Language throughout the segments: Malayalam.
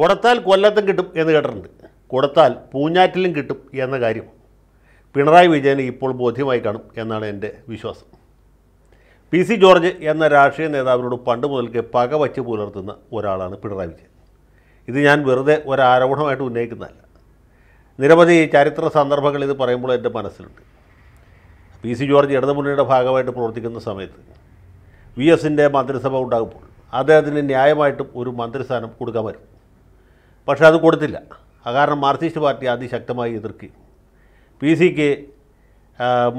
കൊടുത്താൽ കൊല്ലത്തും കിട്ടും എന്ന് കേട്ടിട്ടുണ്ട് കൊടുത്താൽ പൂഞ്ഞാറ്റിലും കിട്ടും എന്ന കാര്യം പിണറായി വിജയൻ ഇപ്പോൾ ബോധ്യമായി കാണും എന്നാണ് എൻ്റെ വിശ്വാസം പി സി ജോർജ് എന്ന രാഷ്ട്രീയ നേതാവിനോട് പണ്ട് മുതൽക്കേ പക വച്ച് പുലർത്തുന്ന ഒരാളാണ് പിണറായി വിജയൻ ഇത് ഞാൻ വെറുതെ ഒരാരോപണമായിട്ട് ഉന്നയിക്കുന്നതല്ല നിരവധി ചരിത്ര സന്ദർഭങ്ങൾ ഇത് പറയുമ്പോൾ എൻ്റെ മനസ്സിലുണ്ട് പി സി ജോർജ് ഇടതുമുന്നണിയുടെ ഭാഗമായിട്ട് പ്രവർത്തിക്കുന്ന സമയത്ത് വി എസിൻ്റെ മന്ത്രിസഭ ഉണ്ടാകുമ്പോൾ അദ്ദേഹത്തിന് ന്യായമായിട്ടും ഒരു മന്ത്രിസ്ഥാനം കൊടുക്കാൻ വരും പക്ഷേ അത് കൊടുത്തില്ല കാരണം മാർക്സിസ്റ്റ് പാർട്ടി അതിശക്തമായി എതിർക്കുകയും പി സിക്ക്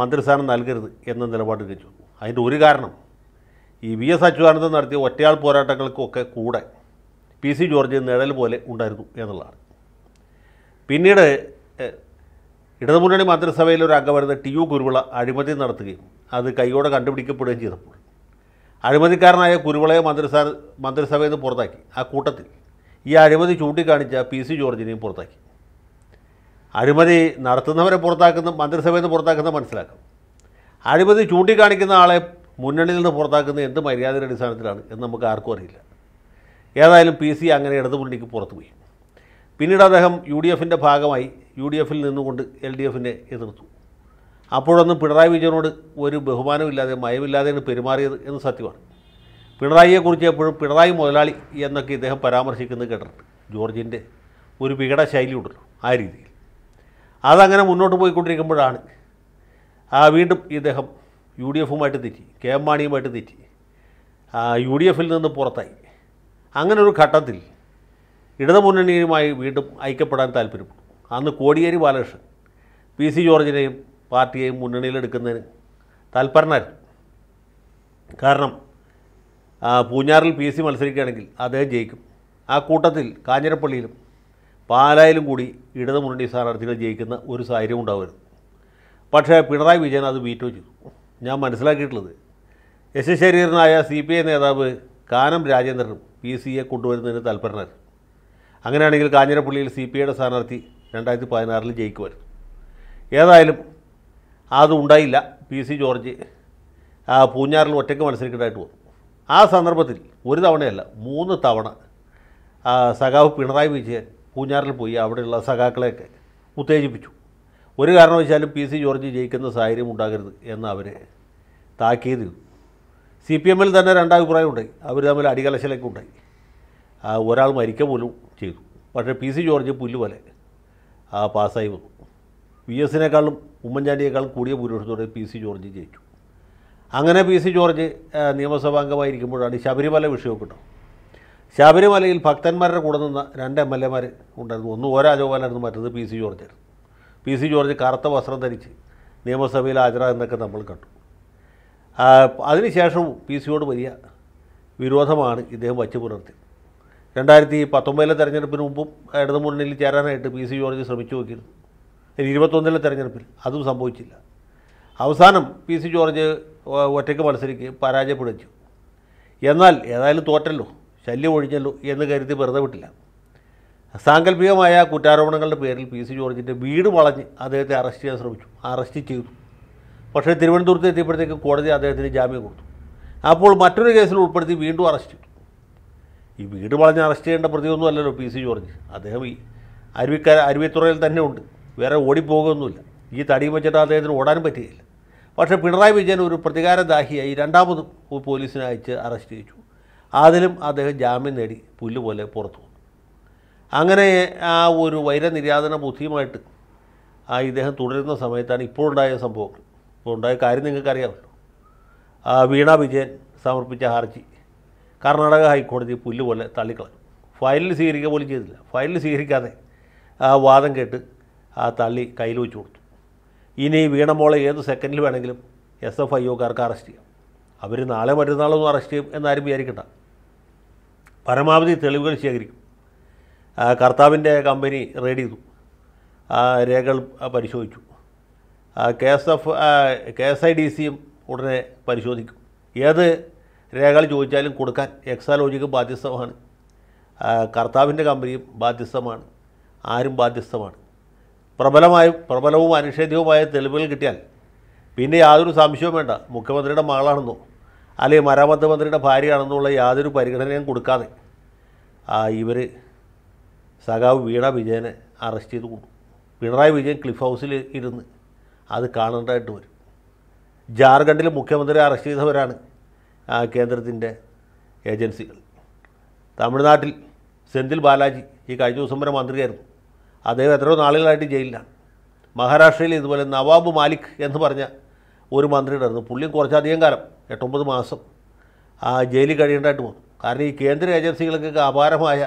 മന്ത്രിസ്ഥാനം നൽകരുത് എന്ന വെച്ചു അതിൻ്റെ ഒരു കാരണം ഈ വി എസ് അച്യുതാനന്ദൻ നടത്തിയ ഒറ്റയാൾ പോരാട്ടങ്ങൾക്കൊക്കെ കൂടെ പി സി ജോർജ് നിഴൽ പോലെ ഉണ്ടായിരുന്നു എന്നുള്ളതാണ് പിന്നീട് ഇടതുമുന്നണി മന്ത്രിസഭയിൽ ഒരു വരുന്ന ടി യു കുരുവിള അഴിമതി നടത്തുകയും അത് കൈയോടെ കണ്ടുപിടിക്കപ്പെടുകയും ചെയ്തപ്പോൾ അഴിമതിക്കാരനായ കുരുവിളയെ മന്ത്രിസ്ഥാന മന്ത്രിസഭയിൽ നിന്ന് പുറത്താക്കി ആ കൂട്ടത്തിൽ ഈ അഴിമതി ചൂണ്ടിക്കാണിച്ച പി സി ജോർജിനെയും പുറത്താക്കി അഴിമതി നടത്തുന്നവരെ പുറത്താക്കുന്ന മന്ത്രിസഭയിൽ നിന്ന് പുറത്താക്കുന്ന മനസ്സിലാക്കും അഴിമതി ചൂണ്ടിക്കാണിക്കുന്ന ആളെ മുന്നണിയിൽ നിന്ന് പുറത്താക്കുന്ന എന്ത് മര്യാദയുടെ അടിസ്ഥാനത്തിലാണ് എന്ന് നമുക്ക് ആർക്കും അറിയില്ല ഏതായാലും പി സി അങ്ങനെ ഇടതു മുന്നണിക്ക് പുറത്തുപോയി പോയി പിന്നീട് അദ്ദേഹം യു ഡി എഫിൻ്റെ ഭാഗമായി യു ഡി എഫിൽ നിന്നുകൊണ്ട് എൽ ഡി എഫിനെ എതിർത്തു അപ്പോഴൊന്നും പിണറായി വിജയനോട് ഒരു ബഹുമാനമില്ലാതെ മയമില്ലാതെയാണ് പെരുമാറിയത് എന്ന് സത്യമാണ് പിണറായിയെക്കുറിച്ച് എപ്പോഴും പിണറായി മുതലാളി എന്നൊക്കെ ഇദ്ദേഹം പരാമർശിക്കുന്നത് കേട്ടിട്ടുണ്ട് ജോർജിൻ്റെ ഒരു വികട ശൈലി ഉണ്ടല്ലോ ആ രീതിയിൽ അതങ്ങനെ മുന്നോട്ട് പോയിക്കൊണ്ടിരിക്കുമ്പോഴാണ് ആ വീണ്ടും ഇദ്ദേഹം യു ഡി എഫുമായിട്ട് തെറ്റി കെ എം മാണിയുമായിട്ട് തെറ്റി യു ഡി എഫിൽ നിന്ന് പുറത്തായി അങ്ങനെ ഒരു ഘട്ടത്തിൽ ഇടതുമുന്നണിയുമായി വീണ്ടും ഐക്യപ്പെടാൻ താല്പര്യപ്പെട്ടു അന്ന് കോടിയേരി ബാലകൃഷ്ണൻ പി സി ജോർജിനെയും പാർട്ടിയെയും മുന്നണിയിലെടുക്കുന്നതിന് താൽപ്പരനായിരുന്നു കാരണം പൂഞ്ഞാറിൽ പി സി മത്സരിക്കുകയാണെങ്കിൽ അദ്ദേഹം ജയിക്കും ആ കൂട്ടത്തിൽ കാഞ്ഞിരപ്പള്ളിയിലും പാലായിലും കൂടി ഇടതു മുന്നണി സ്ഥാനാർത്ഥികൾ ജയിക്കുന്ന ഒരു സാഹചര്യം ഉണ്ടാവരുത് പക്ഷേ പിണറായി വിജയൻ അത് വീറ്റോ ചെയ്തു ഞാൻ മനസ്സിലാക്കിയിട്ടുള്ളത് ശരീരനായ സി പി ഐ നേതാവ് കാനം രാജേന്ദ്രനും പി സി എ കൊണ്ടുവരുന്നതിന് താല്പര്യനാർ അങ്ങനെയാണെങ്കിൽ കാഞ്ഞിരപ്പള്ളിയിൽ സി പി ഐയുടെ സ്ഥാനാർത്ഥി രണ്ടായിരത്തി പതിനാറിൽ ജയിക്കുമായിരുന്നു ഏതായാലും അത് ഉണ്ടായില്ല പി സി ജോർജ് പൂഞ്ഞാറിൽ ഒറ്റയ്ക്ക് മത്സരിക്കേണ്ടതായിട്ട് വന്നു ആ സന്ദർഭത്തിൽ ഒരു തവണയല്ല മൂന്ന് തവണ സഖാവ് പിണറായി വിജയൻ പൂഞ്ഞാറിൽ പോയി അവിടെയുള്ള സഖാക്കളെയൊക്കെ ഉത്തേജിപ്പിച്ചു ഒരു കാരണവശാലും പി സി ജോർജ് ജയിക്കുന്ന സാഹചര്യം ഉണ്ടാകരുത് എന്ന് അവർ താക്കീത് ചെയ്തു സി പി എമ്മിൽ തന്നെ രണ്ടാഭിപ്രായം ഉണ്ടായി അവർ തമ്മിൽ അടികലശലൊക്കെ ഉണ്ടായി ഒരാൾ മരിക്കുക പോലും ചെയ്തു പക്ഷേ പി സി ജോർജ് പുല്ല് പോലെ പാസ്സായി വന്നു വി എസിനേക്കാളും ഉമ്മൻചാണ്ടിയേക്കാളും കൂടിയ ഭൂരിപക്ഷത്തോടെ പി സി ജോർജ് ജയിച്ചു അങ്ങനെ പി സി ജോർജ് നിയമസഭാംഗമായിരിക്കുമ്പോഴാണ് ശബരിമല കിട്ടും ശബരിമലയിൽ ഭക്തന്മാരുടെ കൂടെ നിന്ന രണ്ട് എം എൽ എമാർ ഉണ്ടായിരുന്നു ഒന്ന് ഓ രാജഗോപാലായിരുന്നു മറ്റത് പി സി ജോർജായിരുന്നു പി സി ജോർജ് കറുത്ത വസ്ത്രം ധരിച്ച് നിയമസഭയിൽ ഹാജരാകുന്നൊക്കെ നമ്മൾ കണ്ടു അതിനുശേഷം പി സിയോട് വലിയ വിരോധമാണ് ഇദ്ദേഹം വച്ചു പുലർത്തി രണ്ടായിരത്തി പത്തൊമ്പതിലെ തെരഞ്ഞെടുപ്പിന് മുമ്പും ഇടതുമുന്നണിയിൽ ചേരാനായിട്ട് പി സി ജോർജ് ശ്രമിച്ചു നോക്കിയിരുന്നു ഇരുപത്തൊന്നിലെ തെരഞ്ഞെടുപ്പിൽ അതും സംഭവിച്ചില്ല അവസാനം പി സി ജോർജ് ഒറ്റയ്ക്ക് മത്സരിക്കുകയും പരാജയപ്പെടുത്തി എന്നാൽ ഏതായാലും തോറ്റല്ലോ ശല്യം ഒഴിഞ്ഞല്ലോ എന്ന് കരുതി വെറുതെ വിട്ടില്ല സാങ്കല്പികമായ കുറ്റാരോപണങ്ങളുടെ പേരിൽ പി സി ജോർജിൻ്റെ വീട് വളഞ്ഞ് അദ്ദേഹത്തെ അറസ്റ്റ് ചെയ്യാൻ ശ്രമിച്ചു അറസ്റ്റ് ചെയ്തു പക്ഷേ തിരുവനന്തപുരത്ത് എത്തിയപ്പോഴത്തേക്ക് കോടതി അദ്ദേഹത്തിന് ജാമ്യം കൊടുത്തു അപ്പോൾ മറ്റൊരു കേസിൽ ഉൾപ്പെടുത്തി വീണ്ടും അറസ്റ്റ് ചെയ്തു ഈ വീട് വളഞ്ഞ് അറസ്റ്റ് ചെയ്യേണ്ട പ്രതിയൊന്നും അല്ലല്ലോ പി സി ജോർജ് അദ്ദേഹം ഈ അരുവിക്കാര അരുവിത്തുറയിൽ തന്നെ ഉണ്ട് വേറെ ഓടിപ്പോകുകയൊന്നുമില്ല ഈ തടി വെച്ചിട്ട് അദ്ദേഹത്തിന് ഓടാനും പറ്റുകയില്ല പക്ഷേ പിണറായി വിജയൻ ഒരു പ്രതികാരദാഹിയായി രണ്ടാമത് പോലീസിനെ അയച്ച് അറസ്റ്റ് ചെയ്തു അതിലും അദ്ദേഹം ജാമ്യം നേടി പുല്ല് പോലെ പുറത്തു വന്നു അങ്ങനെ ആ ഒരു വൈരനിര്യാതന ബുദ്ധിയുമായിട്ട് ആ ഇദ്ദേഹം തുടരുന്ന സമയത്താണ് ഇപ്പോഴുണ്ടായ സംഭവങ്ങൾ ഉണ്ടായ കാര്യം നിങ്ങൾക്കറിയാമല്ലോ വീണ വിജയൻ സമർപ്പിച്ച ഹർജി കർണാടക ഹൈക്കോടതി പുല്ല് പോലെ തള്ളിക്കളഞ്ഞു ഫയലിൽ സ്വീകരിക്കുക പോലും ചെയ്തില്ല ഫയലിൽ സ്വീകരിക്കാതെ ആ വാദം കേട്ട് ആ തള്ളി കയ്യിൽ വെച്ച് കൊടുത്തു ഇനി വീണമോളെ ഏത് സെക്കൻഡിൽ വേണമെങ്കിലും എസ് എഫ് ഐ ഒക്കാർക്ക് അറസ്റ്റ് ചെയ്യാം അവർ നാളെ മറ്റന്നാളൊന്നും അറസ്റ്റ് ചെയ്യും എന്നാരും വിചാരിക്കണ്ട പരമാവധി തെളിവുകൾ ശേഖരിക്കും കർത്താവിൻ്റെ കമ്പനി റെയ്ഡ് ചെയ്തു രേഖകൾ പരിശോധിച്ചു K S F K S I D സിയും ഉടനെ പരിശോധിക്കും ഏത് രേഖകൾ ചോദിച്ചാലും കൊടുക്കാൻ എക്സാലോജിക്കും ബാധ്യസ്ഥമാണ് കർത്താവിൻ്റെ കമ്പനിയും ബാധ്യസ്ഥമാണ് ആരും ബാധ്യസ്ഥമാണ് പ്രബലമായ പ്രബലവും അനിഷേധ്യവുമായ തെളിവുകൾ കിട്ടിയാൽ പിന്നെ യാതൊരു സംശയവും വേണ്ട മുഖ്യമന്ത്രിയുടെ മകളാണെന്നോ അല്ലെങ്കിൽ മരാമത്ത് മന്ത്രിയുടെ ഭാര്യയാണെന്നുള്ള യാതൊരു പരിഗണനയും കൊടുക്കാതെ ആ ഇവർ സഖാവ് വീണ വിജയനെ അറസ്റ്റ് ചെയ്ത് കൊണ്ടു പിണറായി വിജയൻ ക്ലിഫ് ഹൗസിൽ ഇരുന്ന് അത് കാണേണ്ടതായിട്ട് വരും ജാർഖണ്ഡിൽ മുഖ്യമന്ത്രി അറസ്റ്റ് ചെയ്തവരാണ് കേന്ദ്രത്തിൻ്റെ ഏജൻസികൾ തമിഴ്നാട്ടിൽ സെന്തിൽ ബാലാജി ഈ കഴിഞ്ഞ ദിവസം വരെ മന്ത്രിയായിരുന്നു അദ്ദേഹം എത്രയോ നാളുകളായിട്ട് ജയിലിലാണ് മഹാരാഷ്ട്രയിൽ ഇതുപോലെ നവാബ് മാലിക് എന്ന് പറഞ്ഞ ഒരു മന്ത്രി ഉണ്ടായിരുന്നു പുള്ളിയും കുറച്ചധികം കാലം എട്ടൊമ്പത് മാസം ആ ജയിലിൽ കഴിയേണ്ടതായിട്ട് പോകും കാരണം ഈ കേന്ദ്ര ഏജൻസികൾക്കൊക്കെ അപാരമായ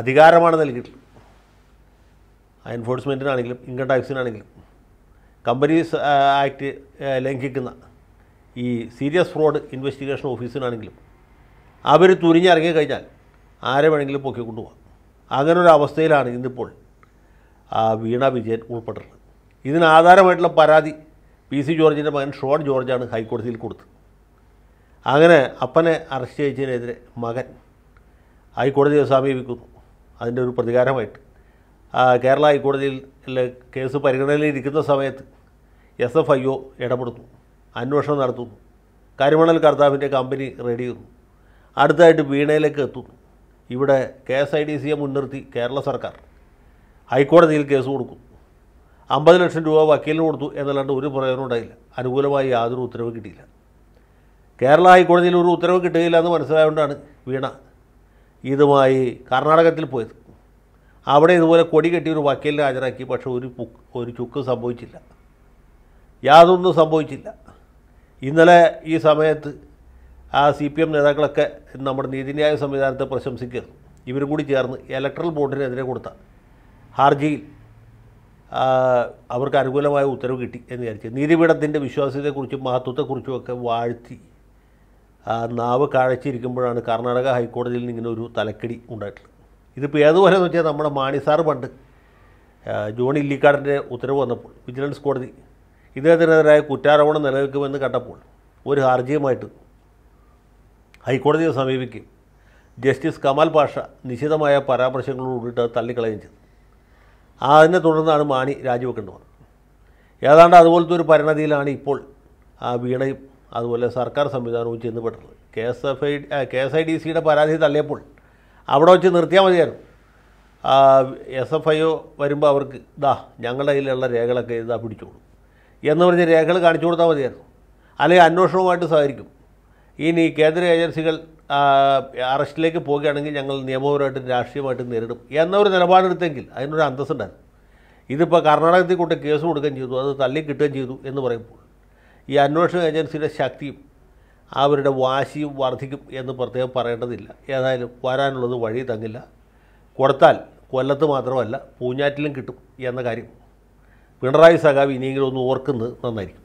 അധികാരമാണ് നൽകിയിട്ടുള്ളത് എൻഫോഴ്സ്മെൻറ്റിനാണെങ്കിലും ഇൻകം ടാക്സിനാണെങ്കിലും കമ്പനീസ് ആക്ട് ലംഘിക്കുന്ന ഈ സീരിയസ് ഫ്രോഡ് ഇൻവെസ്റ്റിഗേഷൻ ഓഫീസിനാണെങ്കിലും അവർ തുരിഞ്ഞിറങ്ങി കഴിഞ്ഞാൽ ആരെ വേണമെങ്കിലും പൊക്കിക്കൊണ്ടുപോകാം അങ്ങനൊരവസ്ഥയിലാണ് ഇന്നിപ്പോൾ വീണ വിജയൻ ഉൾപ്പെട്ടത് ഇതിന് ആധാരമായിട്ടുള്ള പരാതി പി സി ജോർജിൻ്റെ മകൻ ഷോൺ ജോർജാണ് ഹൈക്കോടതിയിൽ കൊടുത്തത് അങ്ങനെ അപ്പനെ അറസ്റ്റ് ചെയ്തതിനെതിരെ മകൻ ഹൈക്കോടതിയെ സമീപിക്കുന്നു അതിൻ്റെ ഒരു പ്രതികാരമായിട്ട് കേരള ഹൈക്കോടതിയിൽ കേസ് പരിഗണനയിലിരിക്കുന്ന സമയത്ത് എസ് എഫ് ഐ ഒ ഇടപെടുന്നു അന്വേഷണം നടത്തുന്നു കരിമണൽ കർത്താവിൻ്റെ കമ്പനി റെഡി ചെയ്യുന്നു അടുത്തായിട്ട് വീണയിലേക്ക് എത്തുന്നു ഇവിടെ കെ എസ് ഐ ഡി സിയെ മുൻനിർത്തി കേരള സർക്കാർ ഹൈക്കോടതിയിൽ കേസ് കൊടുക്കും അമ്പത് ലക്ഷം രൂപ വക്കീലിന് കൊടുത്തു എന്നല്ലാണ്ട് ഒരു പ്രയോജനം ഉണ്ടായില്ല അനുകൂലമായി യാതൊരു ഉത്തരവ് കിട്ടിയില്ല കേരള ഹൈക്കോടതിയിൽ ഒരു ഉത്തരവ് കിട്ടുകയില്ല എന്ന് മനസ്സിലായതുകൊണ്ടാണ് വീണ ഇതുമായി കർണാടകത്തിൽ പോയത് അവിടെ ഇതുപോലെ കൊടി കെട്ടി ഒരു വക്കീലിനെ ഹാജരാക്കി പക്ഷേ ഒരു ഒരു ചുക്ക് സംഭവിച്ചില്ല യാതൊന്നും സംഭവിച്ചില്ല ഇന്നലെ ഈ സമയത്ത് ആ സി പി എം നേതാക്കളൊക്കെ നമ്മുടെ നീതിന്യായ സംവിധാനത്തെ പ്രശംസിക്കുക ഇവരും കൂടി ചേർന്ന് ഇലക്ട്രൽ ബോർഡിനെതിരെ കൊടുത്ത ഹർജിയിൽ അവർക്ക് അനുകൂലമായ ഉത്തരവ് കിട്ടി എന്ന് വിചാരിച്ചു നീതിപീഠത്തിൻ്റെ വിശ്വാസ്യതയെക്കുറിച്ചും മഹത്വത്തെക്കുറിച്ചും ഒക്കെ വാഴ്ത്തി നാവ് കാഴ്ചയിരിക്കുമ്പോഴാണ് കർണാടക ഹൈക്കോടതിയിൽ നിന്ന് ഇങ്ങനെ ഒരു തലക്കടി ഉണ്ടായിട്ടുള്ളത് ഇതിപ്പോൾ ഏതുപോലെ എന്ന് വെച്ചാൽ നമ്മുടെ മാണിസാർ പണ്ട് ജോൺ ഇല്ലിക്കാടിൻ്റെ ഉത്തരവ് വന്നപ്പോൾ വിജിലൻസ് കോടതി ഇദ്ദേഹത്തിനെതിരായ കുറ്റാരോപണം നിലനിൽക്കുമെന്ന് കണ്ടപ്പോൾ ഒരു ഹർജിയുമായിട്ട് ഹൈക്കോടതിയെ സമീപിക്കും ജസ്റ്റിസ് കമാൽ പാഷ നിശിതമായ പരാമർശങ്ങളോടുകൂടിയിട്ട് അത് തള്ളിക്കളയുകയും ചെയ്തു അതിനെ തുടർന്നാണ് മാണി രാജിവെക്കേണ്ടി വന്നത് ഏതാണ്ട് അതുപോലത്തെ ഒരു പരിണതിയിലാണ് ഇപ്പോൾ ആ വീണയും അതുപോലെ സർക്കാർ സംവിധാനവും ചെന്നുപെട്ടത് K S F I K S I D സിയുടെ പരാതി തള്ളിയപ്പോൾ അവിടെ വെച്ച് നിർത്തിയാൽ മതിയായിരുന്നു എസ് എഫ് ഐ ഒ വരുമ്പോൾ അവർക്ക് ദാ ഞങ്ങളുടെ കയ്യിലുള്ള രേഖകളൊക്കെ ഇതാ പിടിച്ചോളൂ എന്ന് പറഞ്ഞ് രേഖകൾ കാണിച്ചു കൊടുത്താൽ മതിയായിരുന്നു അല്ലെങ്കിൽ അന്വേഷണവുമായിട്ട് സഹകരിക്കും ഇനി കേന്ദ്ര ഏജൻസികൾ അറസ്റ്റിലേക്ക് പോവുകയാണെങ്കിൽ ഞങ്ങൾ നിയമപരമായിട്ടും രാഷ്ട്രീയമായിട്ടും നേരിടും എന്നൊരു നിലപാടെടുത്തെങ്കിൽ അതിനൊരു അന്തസ്സുണ്ടായിരുന്നു ഇതിപ്പോൾ കർണാടകത്തിൽ കൊണ്ട് കേസ് കൊടുക്കുകയും ചെയ്തു അത് തള്ളി കിട്ടുകയും ചെയ്തു എന്ന് പറയുമ്പോൾ ഈ അന്വേഷണ ഏജൻസിയുടെ ശക്തിയും അവരുടെ വാശിയും വർദ്ധിക്കും എന്ന് പ്രത്യേകം പറയേണ്ടതില്ല ഏതായാലും വരാനുള്ളത് വഴി തങ്ങില്ല കൊടുത്താൽ കൊല്ലത്ത് മാത്രമല്ല പൂഞ്ഞാറ്റിലും കിട്ടും എന്ന കാര്യം പിണറായി സഖാവ് ഇനിയെങ്കിലും ഒന്ന് ഓർക്കുന്നത് നന്നായിരിക്കും